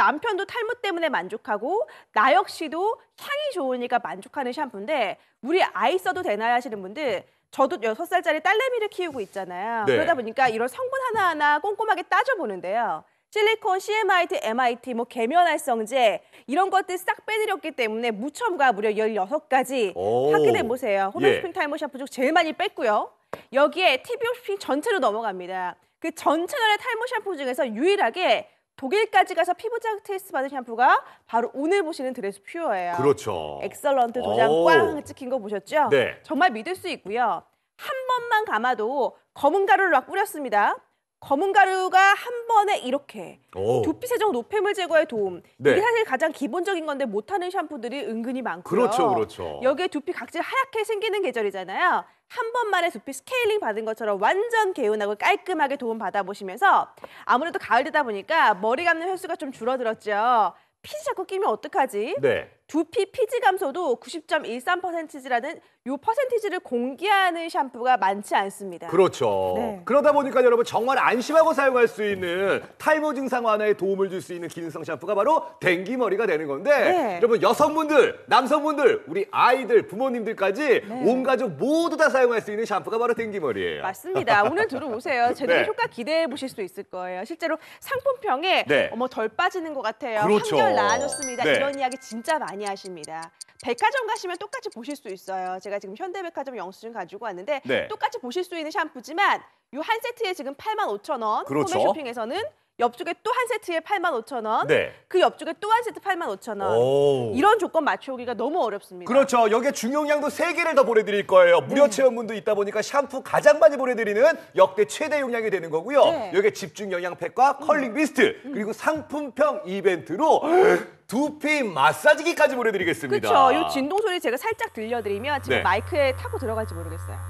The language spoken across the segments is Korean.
남편도 탈모 때문에 만족하고 나 역시도 향이 좋으니까 만족하는 샴푸인데 우리 아이 써도 되나요 하시는 분들 저도 여섯 살짜리 딸내미를 키우고 있잖아요. 네. 그러다 보니까 이런 성분 하나하나 꼼꼼하게 따져보는데요. 실리콘, CMIT, MIT, 뭐 계면활성제 이런 것들 싹 빼드렸기 때문에 무첨가 무려 열여섯 가지 확인해 보세요. 호메스핀 예. 탈모 샴푸 중 제일 많이 뺐고요. 여기에 TBOP 전체로 넘어갑니다. 그 전채널의 탈모 샴푸 중에서 유일하게 독일까지 가서 피부장 테스트 받은 샴푸가 바로 오늘 보시는 드레스 퓨어예요. 그렇죠. 엑설런트 도장 꽝 찍힌 거 보셨죠? 네. 정말 믿을 수 있고요. 한 번만 감아도 검은 가루를 막 뿌렸습니다. 검은 가루가 한 번에 이렇게 오. 두피 세정 노폐물 제거에 도움. 네. 이게 사실 가장 기본적인 건데 못하는 샴푸들이 은근히 많고요. 그렇죠, 그렇죠. 여기에 두피 각질 하얗게 생기는 계절이잖아요. 한 번만에 두피 스케일링 받은 것처럼 완전 개운하고 깔끔하게 도움 받아보시면서 아무래도 가을 되다 보니까 머리 감는 횟수가 좀 줄어들었죠. 핏이 자꾸 끼면 어떡하지? 네. 두피 피지 감소도 90.13%라는 요 퍼센티지를 공개하는 샴푸가 많지 않습니다. 그렇죠. 네. 그러다 보니까 여러분 정말 안심하고 사용할 수 있는 탈모 증상 완화에 도움을 줄 수 있는 기능성 샴푸가 바로 댕기머리가 되는 건데 네. 여러분 여성분들, 남성분들, 우리 아이들, 부모님들까지 네. 온 가족 모두 다 사용할 수 있는 샴푸가 바로 댕기머리예요. 맞습니다. 오늘 들어보세요. 제대로 네. 효과 기대해 보실 수 있을 거예요. 실제로 상품평에 네. 어머 덜 빠지는 것 같아요. 그렇죠. 한결 나아졌습니다. 네. 이런 이야기 진짜 많이 많이 하십니다. 백화점 가시면 똑같이 보실 수 있어요. 제가 지금 현대백화점 영수증 가지고 왔는데 네. 똑같이 보실 수 있는 샴푸지만 이 한 세트에 지금 8만 5 0 원. 그렇죠. 소매 쇼핑에서는 옆쪽에 또 한 세트에 8만 5천 원. 네. 그 옆쪽에 또 한 세트 8만 5천 원. 오. 이런 조건 맞추기가 너무 어렵습니다. 그렇죠. 여기에 중용량도 세개를더 보내드릴 거예요. 무료 네. 체험문도 있다 보니까 샴푸 가장 많이 보내드리는 역대 최대 용량이 되는 거고요. 네. 여기에 집중 영양팩과 컬링 음. 미스트 음. 그리고 상품평 이벤트로 두피 마사지기까지 보내드리겠습니다. 그렇죠. 이 진동 소리 제가 살짝 들려드리면 지금 네. 마이크에 타고 들어갈지 모르겠어요.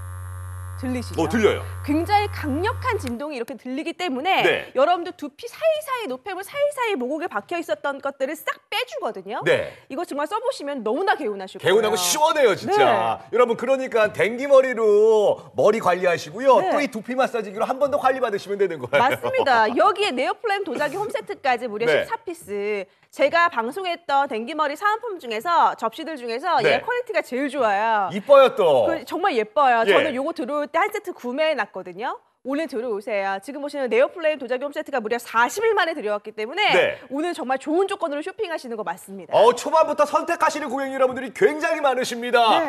들리시죠? 어, 들려요. 굉장히 강력한 진동이 이렇게 들리기 때문에 네. 여러분들 두피 사이사이 노폐물 사이사이 모공에 박혀 있었던 것들을 싹 빼주거든요. 네. 이거 정말 써보시면 너무나 개운하실 거예요. 개운하고 시원해요, 진짜. 네. 여러분 그러니까 댕기머리로 머리 관리하시고요. 네. 또이 두피 마사지기로 한 번 더 관리 받으시면 되는 거예요. 맞습니다. 여기에 네오플라임 도자기 홈세트까지 무려 네. 14피스. 제가 방송했던 댕기머리 사은품 중에서 접시들 중에서 네. 얘 퀄리티가 제일 좋아요. 이뻐요 또. 그, 정말 예뻐요. 예. 저는 요거 들어올 때한 세트 구매해놨거든요. 오늘 들어오세요. 지금 보시는 네오플레임 도자기홈 세트가 무려 40일 만에 들여왔기 때문에 네. 오늘 정말 좋은 조건으로 쇼핑하시는 거 맞습니다. 어, 초반부터 선택하시는 고객 여러분들이 굉장히 많으십니다. 네.